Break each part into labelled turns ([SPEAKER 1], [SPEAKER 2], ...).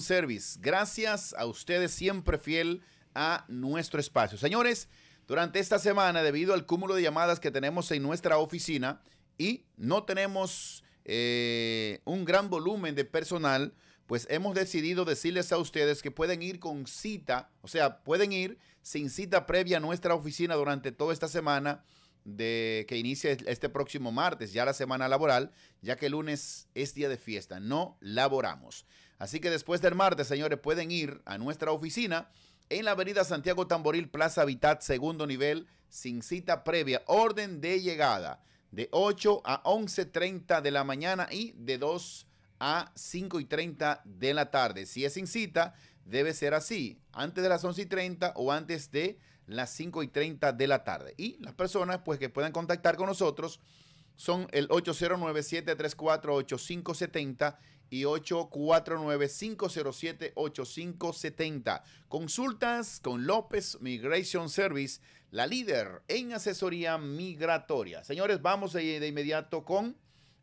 [SPEAKER 1] Service. Gracias a ustedes, siempre fiel a nuestro espacio. Señores, durante esta semana, debido al cúmulo de llamadas que tenemos en nuestra oficina y no tenemos eh, un gran volumen de personal, pues hemos decidido decirles a ustedes que pueden ir con cita, o sea, pueden ir sin cita previa a nuestra oficina durante toda esta semana de que inicia este próximo martes, ya la semana laboral, ya que el lunes es día de fiesta, no laboramos. Así que después del martes, señores, pueden ir a nuestra oficina en la avenida Santiago Tamboril, Plaza Habitat, segundo nivel, sin cita previa, orden de llegada de 8 a 11.30 de la mañana y de 2 a 5.30 y de la tarde. Si es sin cita, debe ser así, antes de las 11.30 o antes de las 5.30 y de la tarde. Y las personas pues que puedan contactar con nosotros son el 809-734-8570 y 849-507-8570. Consultas con López Migration Service, la líder en asesoría migratoria. Señores, vamos de inmediato con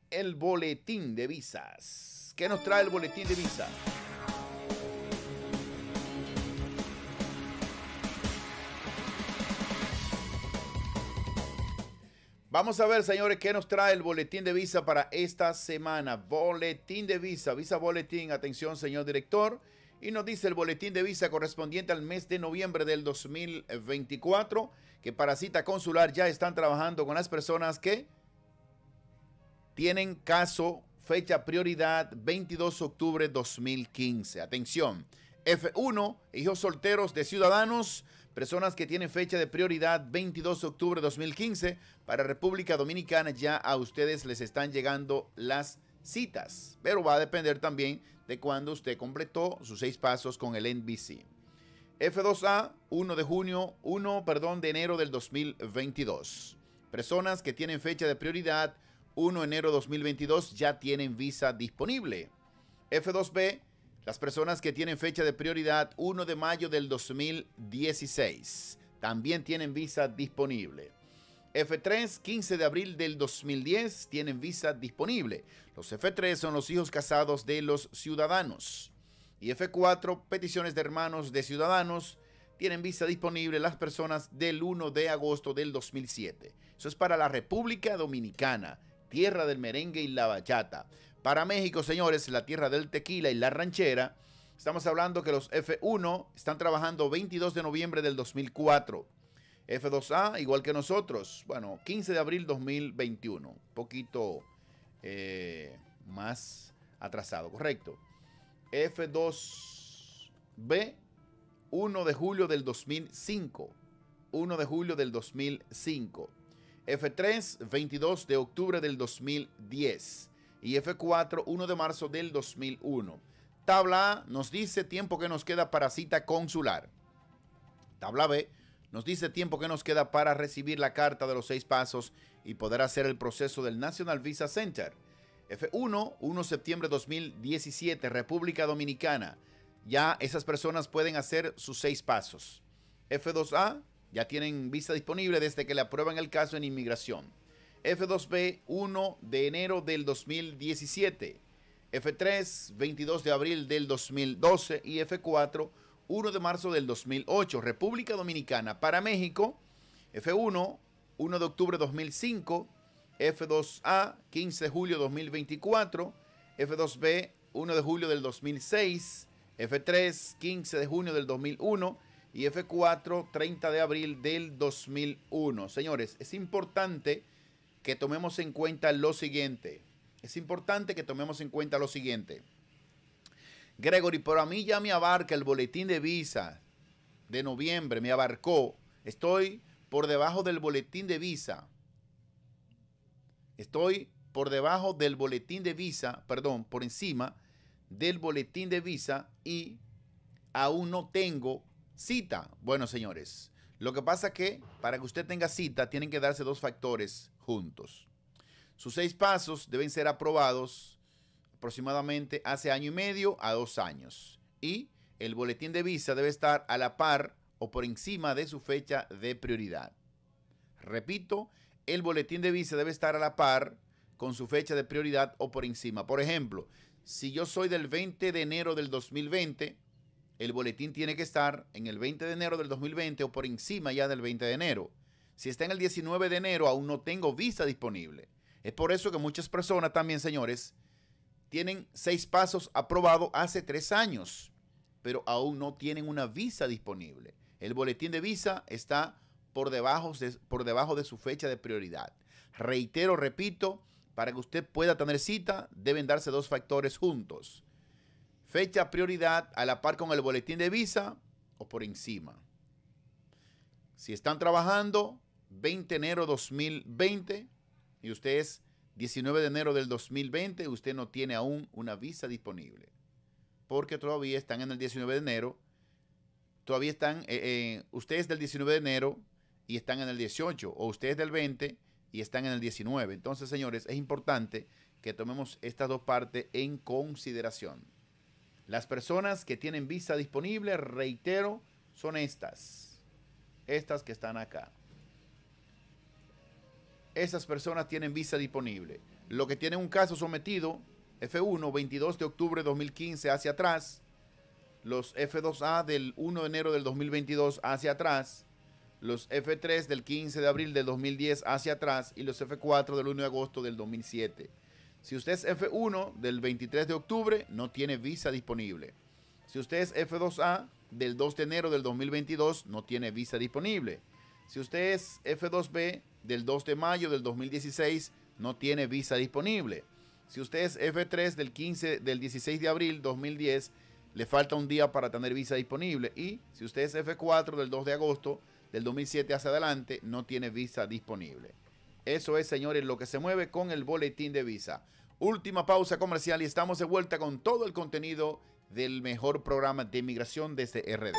[SPEAKER 1] el boletín de visas. ¿Qué nos trae el boletín de visas? Vamos a ver, señores, qué nos trae el boletín de visa para esta semana. Boletín de visa, visa boletín, atención, señor director. Y nos dice el boletín de visa correspondiente al mes de noviembre del 2024 que para cita consular ya están trabajando con las personas que tienen caso fecha prioridad 22 de octubre 2015. Atención, F1, hijos solteros de ciudadanos Personas que tienen fecha de prioridad 22 de octubre de 2015 para República Dominicana, ya a ustedes les están llegando las citas, pero va a depender también de cuando usted completó sus seis pasos con el NBC. F2A, 1 de junio, 1, perdón, de enero del 2022. Personas que tienen fecha de prioridad 1 de enero 2022 ya tienen visa disponible. F2B, las personas que tienen fecha de prioridad 1 de mayo del 2016 también tienen visa disponible. F3, 15 de abril del 2010, tienen visa disponible. Los F3 son los hijos casados de los ciudadanos. Y F4, peticiones de hermanos de ciudadanos, tienen visa disponible las personas del 1 de agosto del 2007. Eso es para la República Dominicana, tierra del merengue y la bachata. Para México, señores, la tierra del tequila y la ranchera, estamos hablando que los F1 están trabajando 22 de noviembre del 2004. F2A, igual que nosotros, bueno, 15 de abril 2021, un poquito eh, más atrasado, correcto. F2B, 1 de julio del 2005. 1 de julio del 2005. F3, 22 de octubre del 2010 y F4 1 de marzo del 2001. Tabla A nos dice tiempo que nos queda para cita consular. Tabla B nos dice tiempo que nos queda para recibir la carta de los seis pasos y poder hacer el proceso del National Visa Center. F1, 1 de septiembre de 2017, República Dominicana. Ya esas personas pueden hacer sus seis pasos. F2A, ya tienen visa disponible desde que le aprueban el caso en inmigración. F2B 1 de enero del 2017, F3 22 de abril del 2012 y F4 1 de marzo del 2008. República Dominicana para México, F1 1 de octubre 2005, F2A 15 de julio 2024, F2B 1 de julio del 2006, F3 15 de junio del 2001 y F4 30 de abril del 2001. Señores, es importante que tomemos en cuenta lo siguiente. Es importante que tomemos en cuenta lo siguiente. Gregory, por a mí ya me abarca el boletín de visa de noviembre, me abarcó. Estoy por debajo del boletín de visa. Estoy por debajo del boletín de visa, perdón, por encima del boletín de visa y aún no tengo cita. Bueno, señores, lo que pasa que para que usted tenga cita tienen que darse dos factores juntos. Sus seis pasos deben ser aprobados aproximadamente hace año y medio a dos años. Y el boletín de visa debe estar a la par o por encima de su fecha de prioridad. Repito, el boletín de visa debe estar a la par con su fecha de prioridad o por encima. Por ejemplo, si yo soy del 20 de enero del 2020, el boletín tiene que estar en el 20 de enero del 2020 o por encima ya del 20 de enero. Si está en el 19 de enero, aún no tengo visa disponible. Es por eso que muchas personas también, señores, tienen seis pasos aprobados hace tres años, pero aún no tienen una visa disponible. El boletín de visa está por debajo de, por debajo de su fecha de prioridad. Reitero, repito, para que usted pueda tener cita, deben darse dos factores juntos. Fecha prioridad a la par con el boletín de visa o por encima. Si están trabajando 20 de enero 2020 y usted es 19 de enero del 2020, usted no tiene aún una visa disponible. Porque todavía están en el 19 de enero. Todavía están, eh, eh, ustedes del 19 de enero y están en el 18. O ustedes del 20 y están en el 19. Entonces, señores, es importante que tomemos estas dos partes en consideración. Las personas que tienen visa disponible, reitero, son estas. Estas que están acá. Esas personas tienen visa disponible. Lo que tiene un caso sometido, F1, 22 de octubre de 2015 hacia atrás. Los F2A del 1 de enero del 2022 hacia atrás. Los F3 del 15 de abril del 2010 hacia atrás. Y los F4 del 1 de agosto del 2007 si usted es F1 del 23 de octubre, no tiene visa disponible. Si usted es F2A del 2 de enero del 2022, no tiene visa disponible. Si usted es F2B del 2 de mayo del 2016, no tiene visa disponible. Si usted es F3 del 15 del 16 de abril 2010, le falta un día para tener visa disponible. Y si usted es F4 del 2 de agosto del 2007 hacia adelante, no tiene visa disponible. Eso es, señores, lo que se mueve con el boletín de visa. Última pausa comercial y estamos de vuelta con todo el contenido del mejor programa de inmigración desde RD.